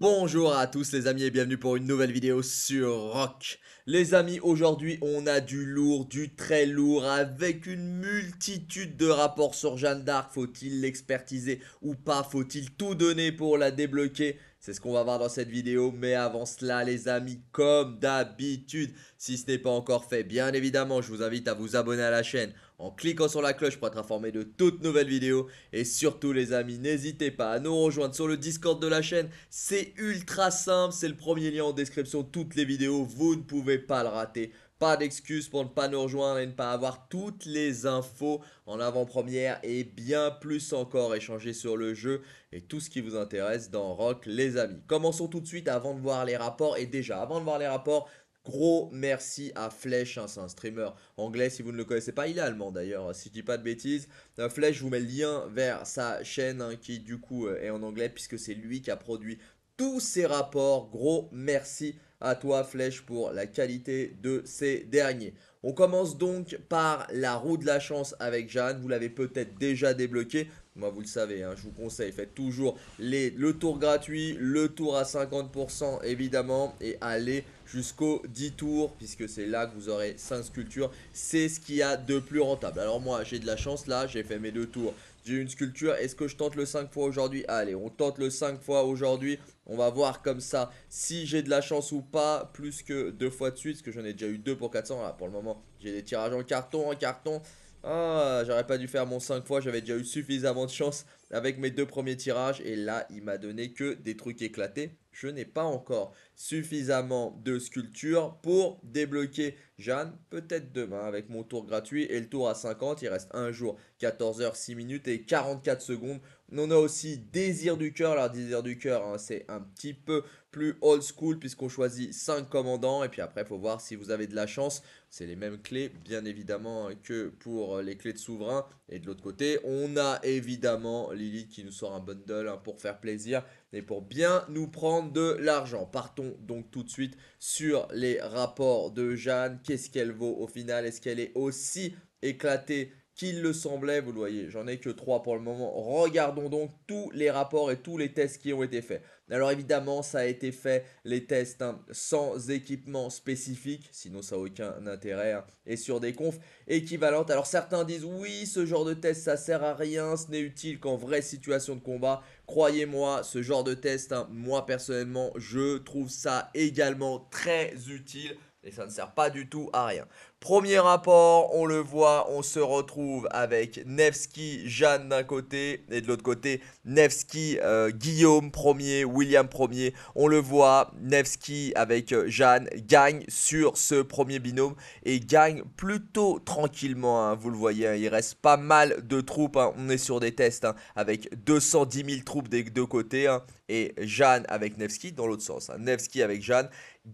Bonjour à tous les amis et bienvenue pour une nouvelle vidéo sur Rock. Les amis, aujourd'hui on a du lourd, du très lourd, avec une multitude de rapports sur Jeanne d'Arc. Faut-il l'expertiser ou pas Faut-il tout donner pour la débloquer c'est ce qu'on va voir dans cette vidéo, mais avant cela les amis, comme d'habitude, si ce n'est pas encore fait, bien évidemment, je vous invite à vous abonner à la chaîne en cliquant sur la cloche pour être informé de toutes nouvelles vidéos. Et surtout les amis, n'hésitez pas à nous rejoindre sur le Discord de la chaîne, c'est ultra simple, c'est le premier lien en description, toutes les vidéos, vous ne pouvez pas le rater. Pas d'excuse pour ne pas nous rejoindre et ne pas avoir toutes les infos en avant-première et bien plus encore échanger sur le jeu et tout ce qui vous intéresse dans Rock les amis. Commençons tout de suite avant de voir les rapports et déjà avant de voir les rapports, Gros merci à Flèche, hein, c'est un streamer anglais si vous ne le connaissez pas, il est allemand d'ailleurs, si je dis pas de bêtises. Euh, Flèche, vous mets le lien vers sa chaîne hein, qui du coup euh, est en anglais puisque c'est lui qui a produit tous ses rapports. Gros merci à toi Flèche pour la qualité de ces derniers. On commence donc par la roue de la chance avec Jeanne. Vous l'avez peut-être déjà débloqué. Moi, vous le savez, hein, je vous conseille, faites toujours le tour gratuit, le tour à 50% évidemment, et allez jusqu'au 10 tours, puisque c'est là que vous aurez 5 sculptures. C'est ce qu'il y a de plus rentable. Alors moi, j'ai de la chance là, j'ai fait mes deux tours j'ai une sculpture, est-ce que je tente le 5 fois aujourd'hui Allez, on tente le 5 fois aujourd'hui. On va voir comme ça si j'ai de la chance ou pas, plus que deux fois de suite, parce que j'en ai déjà eu deux pour 400. pour le moment, j'ai des tirages en carton, en carton. Ah, j'aurais pas dû faire mon 5 fois, j'avais déjà eu suffisamment de chance avec mes deux premiers tirages. Et là, il m'a donné que des trucs éclatés je n'ai pas encore suffisamment de sculptures pour débloquer Jeanne. Peut-être demain avec mon tour gratuit et le tour à 50. Il reste un jour, 14h, 6 minutes et 44 secondes. On a aussi Désir du cœur. Alors Désir du cœur, hein, c'est un petit peu plus old school puisqu'on choisit 5 commandants. Et puis après, il faut voir si vous avez de la chance. C'est les mêmes clés, bien évidemment, que pour les clés de souverain. Et de l'autre côté, on a évidemment Lilith qui nous sort un bundle hein, pour faire plaisir et pour bien nous prendre de l'argent. Partons donc tout de suite sur les rapports de Jeanne. Qu'est-ce qu'elle vaut au final Est-ce qu'elle est aussi éclatée qu'il le semblait, vous le voyez, j'en ai que trois pour le moment. Regardons donc tous les rapports et tous les tests qui ont été faits. Alors évidemment, ça a été fait, les tests hein, sans équipement spécifique, sinon ça n'a aucun intérêt, hein, et sur des confs équivalentes. Alors certains disent oui, ce genre de test ça sert à rien, ce n'est utile qu'en vraie situation de combat. Croyez-moi, ce genre de test, hein, moi personnellement, je trouve ça également très utile et ça ne sert pas du tout à rien. Premier rapport, on le voit, on se retrouve avec Nevsky, Jeanne d'un côté, et de l'autre côté, Nevsky, euh, Guillaume premier, William premier. On le voit, Nevsky avec euh, Jeanne gagne sur ce premier binôme et gagne plutôt tranquillement, hein. vous le voyez. Hein, il reste pas mal de troupes, hein. on est sur des tests avec 210 000 troupes des deux côtés et Jeanne avec Nevsky dans l'autre sens. Nevsky avec Jeanne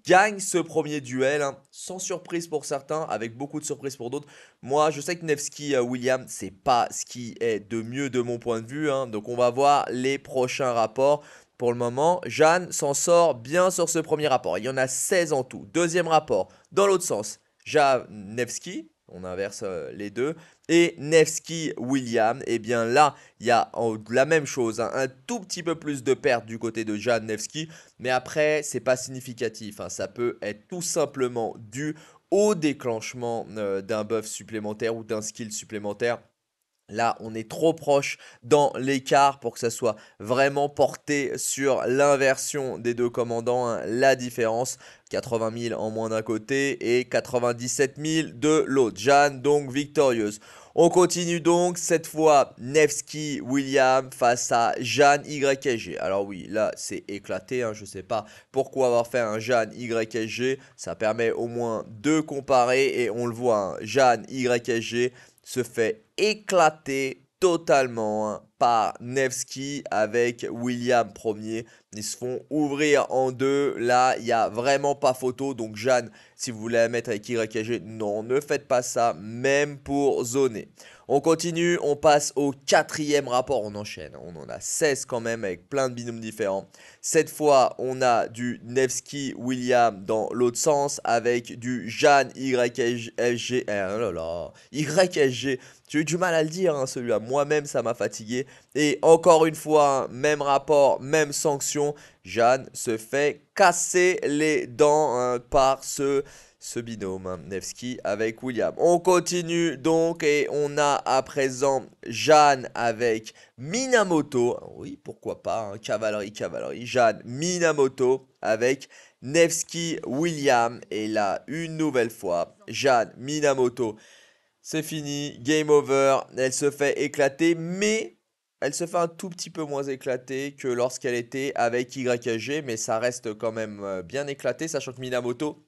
gagne ce premier duel, sans surprise pour certains, avec beaucoup de surprises pour d'autres. Moi, je sais que Nevsky euh, William, c'est pas ce qui est de mieux de mon point de vue. Hein. donc, on va voir les prochains rapports. Pour le moment, Jeanne s'en sort bien sur ce premier rapport. Il y en a 16 en tout. Deuxième rapport, dans l'autre sens, Jeanne Nevsky, on inverse euh, les deux. Et Nevsky William, et eh bien là, il y a la même chose, hein. un tout petit peu plus de perte du côté de jeanne Nevsky, mais après, c'est pas significatif. Hein. ça peut être tout simplement dû au déclenchement euh, d'un buff supplémentaire ou d'un skill supplémentaire Là, on est trop proche dans l'écart pour que ça soit vraiment porté sur l'inversion des deux commandants. Hein. La différence, 80 000 en moins d'un côté et 97 000 de l'autre. Jeanne, donc victorieuse. On continue donc cette fois Nevsky William face à Jeanne YSG. Alors oui, là c'est éclaté, hein. je ne sais pas pourquoi avoir fait un Jeanne YSG. Ça permet au moins de comparer et on le voit, hein. Jeanne YSG se fait éclater totalement hein par Nevsky avec William premier Ils se font ouvrir en deux. Là, il n'y a vraiment pas photo. Donc Jeanne, si vous voulez la mettre avec YSG non, ne faites pas ça, même pour zoner. On continue, on passe au quatrième rapport. On enchaîne, on en a 16 quand même avec plein de binômes différents. Cette fois, on a du Nevsky-William dans l'autre sens avec du Jeanne YSG. Eh, oh là là, YSG. J'ai eu du mal à le dire hein, celui-là. Moi-même, ça m'a fatigué. Et encore une fois, même rapport, même sanction. Jeanne se fait casser les dents hein, par ce binôme, hein, Nevsky avec William. On continue donc et on a à présent Jeanne avec Minamoto. Oui, pourquoi pas, hein, cavalerie, cavalerie. Jeanne, Minamoto avec Nevsky, William. Et là, une nouvelle fois, Jeanne, Minamoto. C'est fini, game over. Elle se fait éclater, mais elle se fait un tout petit peu moins éclatée que lorsqu'elle était avec YKG, mais ça reste quand même euh, bien éclaté, sachant que Minamoto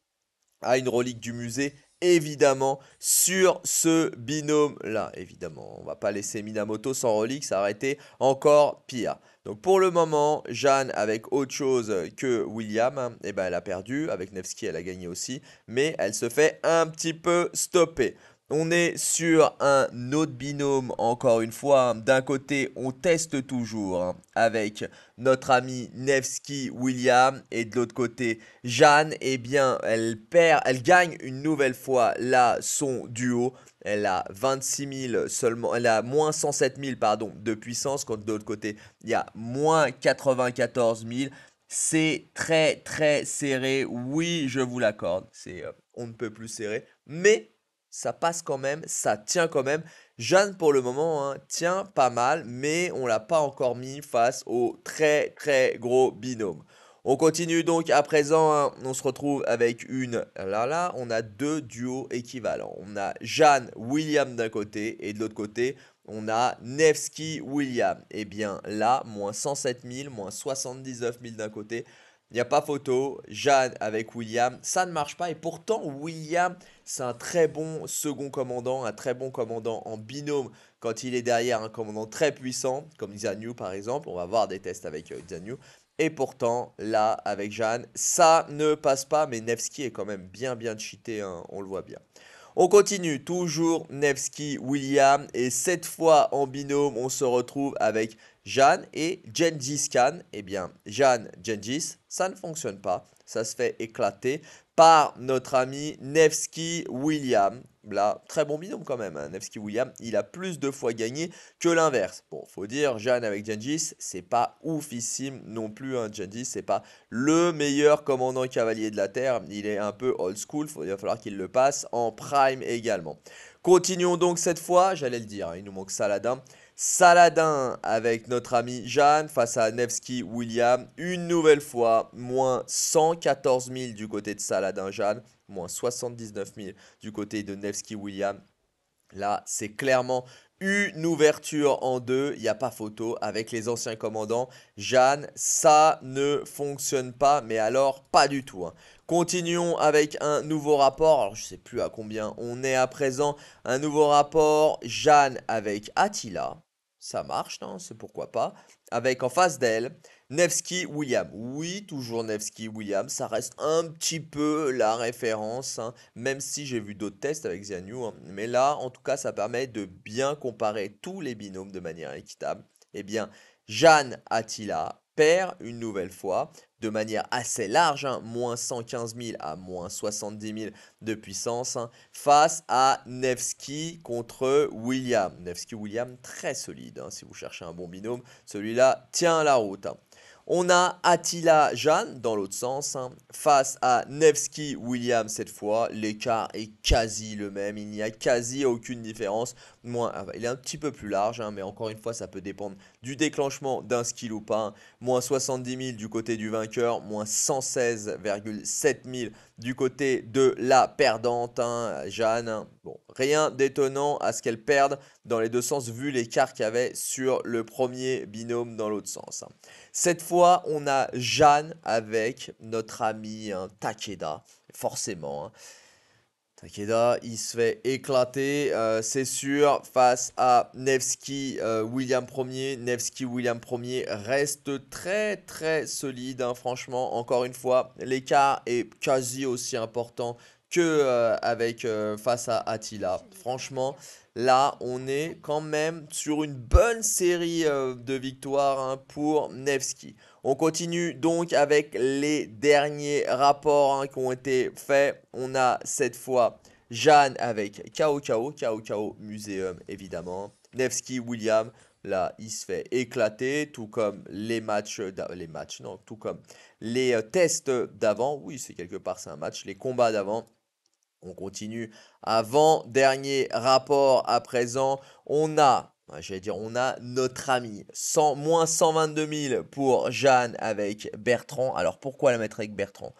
a une relique du musée, évidemment, sur ce binôme-là. Évidemment, on va pas laisser Minamoto sans relique, ça aurait été encore pire. Donc pour le moment, Jeanne, avec autre chose que William, eh ben elle a perdu. Avec Nevsky, elle a gagné aussi. Mais elle se fait un petit peu stopper. On est sur un autre binôme encore une fois. D'un côté, on teste toujours hein, avec notre ami Nevsky William et de l'autre côté, Jeanne, eh bien, elle perd, elle gagne une nouvelle fois là son duo. Elle a 26 000 seulement, elle a moins 107 000 pardon de puissance quand de l'autre côté, il y a moins 94 000. C'est très très serré. Oui, je vous l'accorde. C'est euh, on ne peut plus serrer, mais ça passe quand même, ça tient quand même. Jeanne, pour le moment, hein, tient pas mal, mais on l'a pas encore mis face au très très gros binôme. On continue donc à présent, hein. on se retrouve avec une, là là, on a deux duos équivalents. On a Jeanne William d'un côté et de l'autre côté, on a Nevsky William. Et eh bien là, moins 107 000, moins 79 000 d'un côté, il n'y a pas photo. Jeanne avec William, ça ne marche pas. Et pourtant, William c'est un très bon second commandant, un très bon commandant en binôme quand il est derrière un commandant très puissant, comme Zanyu par exemple. On va voir des tests avec euh, Et pourtant, là, avec Jeanne, ça ne passe pas. Mais Nevsky est quand même bien, bien cheaté, hein, on le voit bien. On continue, toujours Nevsky, William. Et cette fois en binôme, on se retrouve avec Jeanne et Gengis Khan. Eh bien, Jeanne, Gengis, ça ne fonctionne pas. Ça se fait éclater par notre ami Nevsky William. Là, très bon binôme quand même, hein. Nevsky William. Il a plus de fois gagné que l'inverse. Bon, faut dire, Jeanne avec Gengis, c'est pas oufissime non plus. Un hein. Gengis, c'est pas le meilleur commandant cavalier de la Terre. Il est un peu old school. il va falloir qu'il le passe en prime également. Continuons donc cette fois, j'allais le dire, hein, il nous manque Saladin. Saladin avec notre ami Jeanne face à Nevsky William. Une nouvelle fois, moins 114 000 du côté de Saladin Jeanne, moins 79 000 du côté de Nevsky William. Là, c'est clairement une ouverture en deux, il n'y a pas photo avec les anciens commandants. Jeanne, ça ne fonctionne pas, mais alors pas du tout. Hein. Continuons avec un nouveau rapport, alors je ne sais plus à combien on est à présent, un nouveau rapport, Jeanne avec Attila, ça marche, non C'est pourquoi pas, avec en face d'elle Nevsky William. Oui, toujours Nevsky William. Ça reste un petit peu la référence, hein, même si j'ai vu d'autres tests avec Zanyu. Hein. Mais là, en tout cas, ça permet de bien comparer tous les binômes de manière équitable. Eh bien, Jeanne Attila perd une nouvelle fois de manière assez large, hein, moins 115 000 à moins 70 000 de puissance, face à Nevsky contre William. Nevsky William très solide, si vous cherchez un bon binôme, celui-là tient la route. On a Attila Jeanne dans l'autre sens, hein. face à Nevsky Williams cette fois. L'écart est quasi le même, il n'y a quasi aucune différence. Ah, il est un petit peu plus large, hein, mais encore une fois, ça peut dépendre du déclenchement d'un skill ou pas. Moins 70 000 du côté du vainqueur, moins 116,7 000 du côté de la perdante, hein, Jeanne. Bon, rien d'étonnant à ce qu'elle perde dans les deux sens vu l'écart qu'il y avait sur le premier binôme dans l'autre sens. Cette fois, on a Jeanne avec notre ami hein, Takeda, forcément. Hein. Takeda, il se fait éclater, euh, c'est sûr, face à Nevsky, euh, William 1er. Nevsky, William 1 reste très très solide, hein, franchement. Encore une fois, l'écart est quasi aussi important que euh, avec face à Attila. Franchement, là, on est quand même sur une bonne série de victoires hein, pour Nevsky. On continue donc avec les derniers rapports hein, qui ont été faits. On a cette fois Jeanne avec Kao Kao Museum évidemment. Nevsky William, là il se fait éclater, tout comme les matchs, les matchs, non, tout comme les euh, tests d'avant. Oui, c'est quelque part c'est un match, les combats d'avant. On continue. Avant dernier rapport à présent, on a j'allais dire, on a notre ami. 100, moins 122 000 pour Jeanne avec Bertrand. Alors pourquoi la mettre avec Bertrand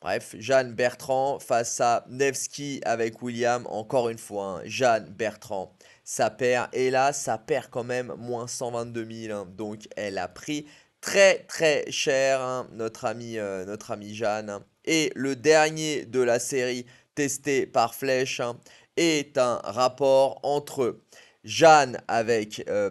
Bref, Jeanne Bertrand face à Nevsky avec William. Encore une fois, hein, Jeanne Bertrand, ça perd. Et là, ça perd quand même moins 122 000. Hein. donc elle a pris très très cher hein, notre, ami, euh, notre ami Jeanne. Et le dernier de la série testé par Flèche est un rapport entre eux. Jeanne avec Chandragupta. Euh,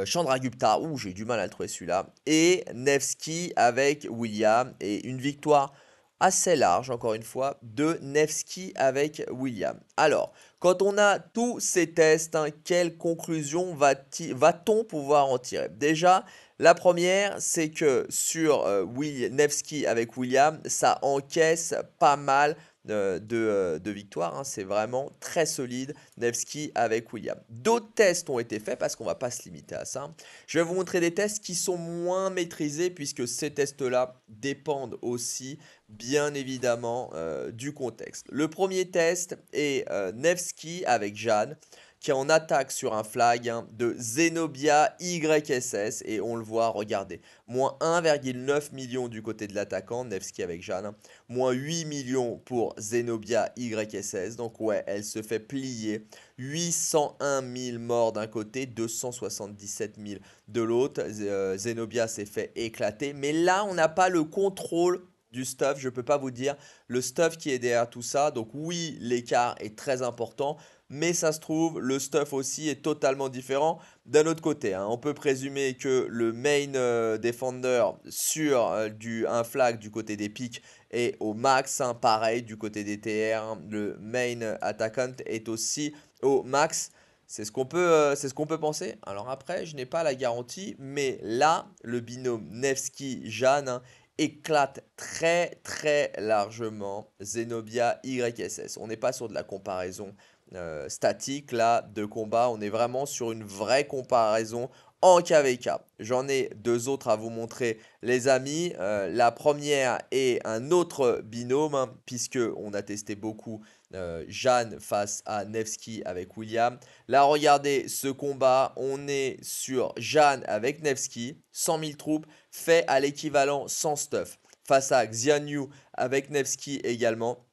euh, Chandra Gupta, j'ai du mal à le trouver celui-là, et Nevsky avec William, et une victoire assez large, encore une fois, de Nevsky avec William. Alors, quand on a tous ces tests, hein, quelles conclusions conclusion va-t-on pouvoir en tirer Déjà, la première, c'est que sur euh, Nevsky avec William, ça encaisse pas mal euh, euh, de, victoire. Hein. C'est vraiment très solide, Nevsky avec William. D'autres tests ont été faits parce qu'on va pas se limiter à ça. Je vais vous montrer des tests qui sont moins maîtrisés puisque ces tests-là dépendent aussi bien évidemment euh, du contexte. Le premier test est Nevski Nevsky avec Jeanne qui en attaque sur un flag hein, de Zenobia YSS. Et on le voit, regardez, moins 1,9 million du côté de l'attaquant, Nevsky avec Jeanne. Hein, moins 8 millions pour Zenobia YSS. Donc ouais, elle se fait plier. 801 000 morts d'un côté, 277 000 de l'autre. Euh, Zenobia s'est fait éclater. Mais là, on n'a pas le contrôle du stuff. Je ne peux pas vous dire le stuff qui est derrière tout ça. Donc oui, l'écart est très important mais ça se trouve, le stuff aussi est totalement différent. D'un autre côté, hein, on peut présumer que le main euh, defender sur euh, du, un flag du côté des pics est au max. Hein, pareil, du côté des TR, hein, le main attaquant est aussi au max. C'est ce qu'on peut, euh, c'est ce peut penser. Alors après, je n'ai pas la garantie, mais là, le binôme Nevsky-Jeanne éclate très très largement Zenobia YSS. On n'est pas sur de la comparaison euh, statique là de combat. On est vraiment sur une vraie comparaison en KVK. J'en ai deux autres à vous montrer les amis. Euh, la première est un autre binôme hein, puisque on a testé beaucoup euh, Jeanne face à Nevsky avec William. Là regardez ce combat, on est sur Jeanne avec Nevsky, 100 000 troupes, fait à l'équivalent sans stuff. Face à Xianyu avec Nevsky également.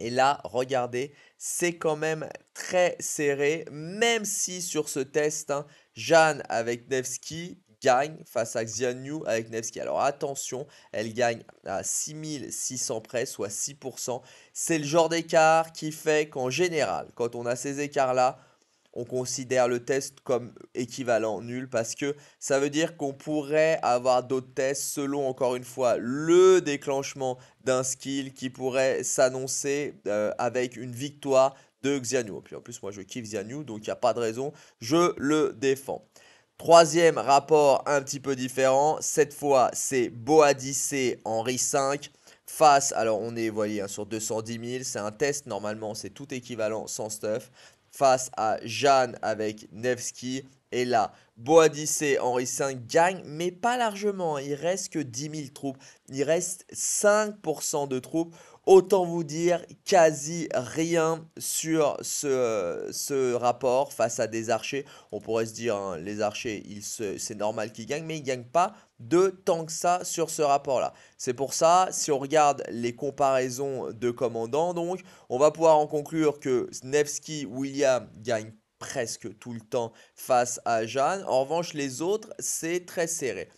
Et là, regardez c'est quand même très serré, même si sur ce test, hein, Jeanne avec Nevsky gagne face à Xianyu avec Nevsky. Alors attention, elle gagne à 6600 près, soit 6%. C'est le genre d'écart qui fait qu'en général, quand on a ces écarts-là, on considère le test comme équivalent nul parce que ça veut dire qu'on pourrait avoir d'autres tests selon encore une fois le déclenchement d'un skill qui pourrait s'annoncer euh, avec une victoire de Xianyu. puis en plus moi je kiffe Xianyu donc il n'y a pas de raison, je le défends. Troisième rapport un petit peu différent, cette fois c'est Boadice Henri 5 face, alors on est voyez, hein, sur 210 000, c'est un test normalement, c'est tout équivalent sans stuff face à Jeanne avec Nevsky. Et là, Boadice, Henri V gagne, mais pas largement. Il reste que 10 000 troupes. Il reste 5% de troupes Autant vous dire quasi rien sur ce, ce, rapport face à des archers. On pourrait se dire, hein, les archers, c'est normal qu'ils gagnent, mais ils ne gagnent pas de tant que ça sur ce rapport-là. C'est pour ça, si on regarde les comparaisons de commandants, donc, on va pouvoir en conclure que Nevsky, William gagne presque tout le temps face à Jeanne. En revanche, les autres, c'est très serré.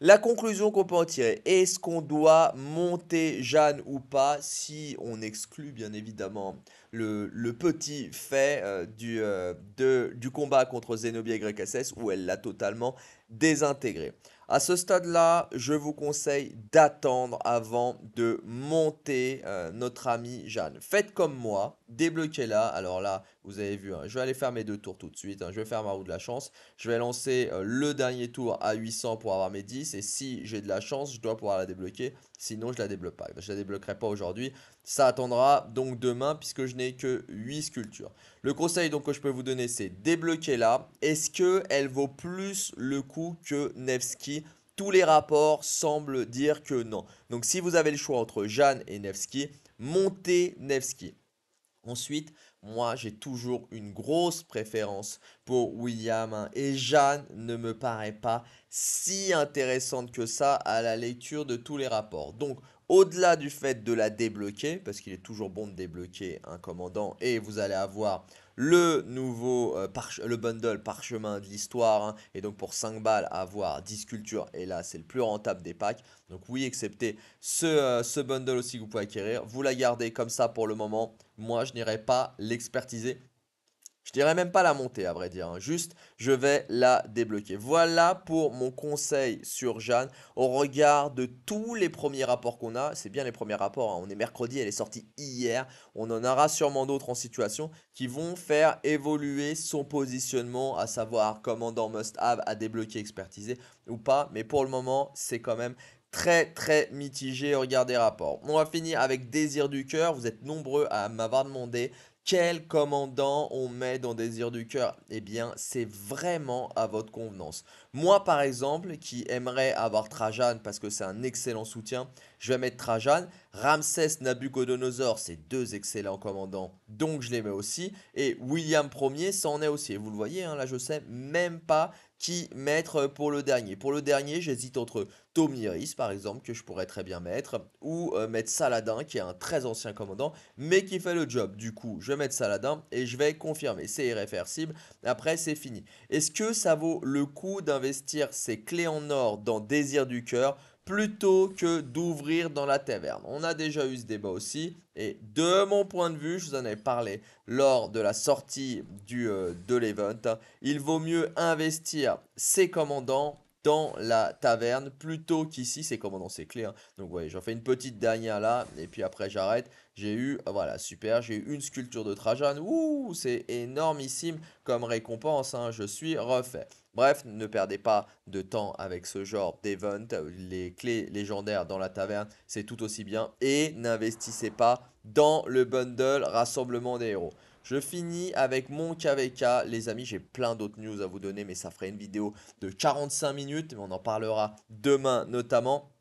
La conclusion qu'on peut en tirer, est-ce qu'on doit monter Jeanne ou pas si on exclut bien évidemment le, petit fait euh, euh, du, combat contre Zenobia YSS où elle l'a totalement désintégré. à ce stade-là, je vous conseille d'attendre avant de monter euh, notre amie Jeanne. Faites comme moi, débloquez-la. Alors là, vous avez vu, hein. je vais aller faire mes deux tours tout de suite. Hein. Je vais faire ma roue de la chance. Je vais lancer euh, le dernier tour à 800 pour avoir mes 10. Et si j'ai de la chance, je dois pouvoir la débloquer. Sinon, je la débloque pas. je la débloquerai pas aujourd'hui. Ça attendra donc demain puisque je n'ai que 8 sculptures. Le conseil donc que je peux vous donner, c'est débloquer la Est-ce qu'elle vaut plus le coup que Nevsky tous les rapports semblent dire que non. Donc si vous avez le choix entre Jeanne et Nevsky, montez Nevsky. Ensuite, moi j'ai toujours une grosse préférence pour William hein. et Jeanne ne me paraît pas si intéressante que ça à la lecture de tous les rapports. Donc au-delà du fait de la débloquer, parce qu'il est toujours bon de débloquer un commandant, et vous allez avoir le nouveau euh, le bundle parchemin de l'histoire hein, et donc pour 5 balles avoir 10 sculptures, et là c'est le plus rentable des packs donc oui acceptez ce, euh, ce bundle aussi que vous pouvez acquérir vous la gardez comme ça pour le moment moi je n'irai pas l'expertiser je dirais même pas la monter à vrai dire, hein. juste je vais la débloquer. Voilà pour mon conseil sur Jeanne. Au regard de tous les premiers rapports qu'on a, c'est bien les premiers rapports, hein. on est mercredi, elle est sortie hier, on en aura sûrement d'autres en situation qui vont faire évoluer son positionnement, à savoir commandant must-have à débloquer, expertiser ou pas. Mais pour le moment, c'est quand même très très mitigé au regard des rapports. On va finir avec Désir du cœur. Vous êtes nombreux à m'avoir demandé quel commandant on met dans Désir du cœur Eh bien, c'est vraiment à votre convenance. Moi, par exemple, qui aimerais avoir Trajan parce que c'est un excellent soutien, je vais mettre Trajan. Ramsès Nabucodonosor, c'est deux excellents commandants, donc je les mets aussi. Et William Ier, ça en est aussi. Et vous le voyez, hein, là, je sais même pas qui mettre pour le dernier. Pour le dernier, j'hésite entre Domiris par exemple que je pourrais très bien mettre ou euh, mettre Saladin qui est un très ancien commandant mais qui fait le job du coup je vais mettre Saladin et je vais confirmer c'est irréversible après c'est fini est-ce que ça vaut le coup d'investir ces clés en or dans Désir du cœur plutôt que d'ouvrir dans la taverne. On a déjà eu ce débat aussi et de mon point de vue, je vous en ai parlé lors de la sortie du, euh, de l'event, il vaut mieux investir ses commandants la taverne plutôt qu'ici. C'est comme dans ces clés Donc vous voyez, j'en fais une petite dernière là. Et puis après, j'arrête. J'ai eu, voilà, super. J'ai eu une sculpture de Trajan. Ouh, c'est énormissime comme récompense. Hein, je suis refait. Bref, ne perdez pas de temps avec ce genre d'event. Les clés légendaires dans la taverne, c'est tout aussi bien. Et n'investissez pas dans le bundle rassemblement des héros. Je finis avec mon KVK. Les amis, j'ai plein d'autres news à vous donner, mais ça ferait une vidéo de 45 minutes. Mais on en parlera demain notamment.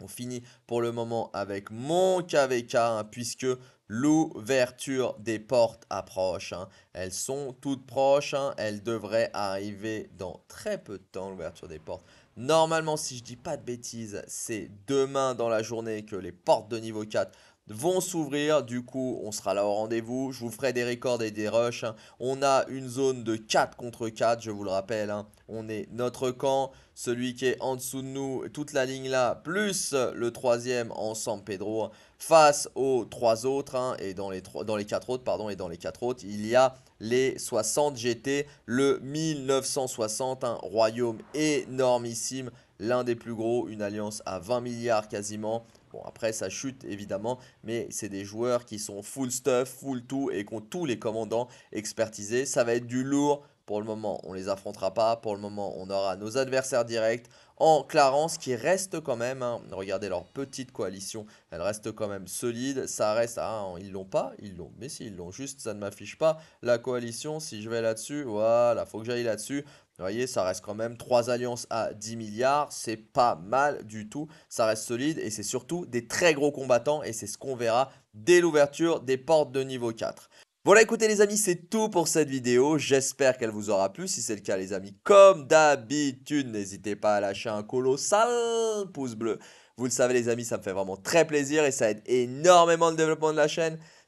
On finit pour le moment avec mon KVK, hein, puisque l'ouverture des portes approche. Hein. Elles sont toutes proches. Hein. Elles devraient arriver dans très peu de temps, l'ouverture des portes. Normalement, si je dis pas de bêtises, c'est demain dans la journée que les portes de niveau 4 vont s'ouvrir. Du coup, on sera là au rendez-vous. Je vous ferai des records et des rushs. Hein. On a une zone de 4 contre 4, je vous le rappelle. Hein. On est notre camp, celui qui est en dessous de nous, toute la ligne là, plus le troisième en San Pedro, hein, face aux trois autres, et dans les, trois, dans les quatre autres, pardon, et dans les quatre autres, il y a les 60 GT, le 1960, un royaume énormissime, l'un des plus gros, une alliance à 20 milliards quasiment, Bon, après, ça chute évidemment, mais c'est des joueurs qui sont full stuff, full tout et qui ont tous les commandants expertisés. Ça va être du lourd. Pour le moment, on ne les affrontera pas. Pour le moment, on aura nos adversaires directs en Clarence qui reste quand même, hein. regardez leur petite coalition, elle reste quand même solide, ça reste, ah, hein, ils l'ont pas, ils l'ont, mais si, ils l'ont, juste ça ne m'affiche pas la coalition, si je vais là-dessus, voilà, faut que j'aille là-dessus, vous voyez, ça reste quand même 3 alliances à 10 milliards, c'est pas mal du tout, ça reste solide et c'est surtout des très gros combattants et c'est ce qu'on verra dès l'ouverture des portes de niveau 4. Voilà écoutez les amis c'est tout pour cette vidéo, j'espère qu'elle vous aura plu, si c'est le cas les amis comme d'habitude n'hésitez pas à lâcher un colossal pouce bleu. Vous le savez les amis ça me fait vraiment très plaisir et ça aide énormément le développement de la chaîne.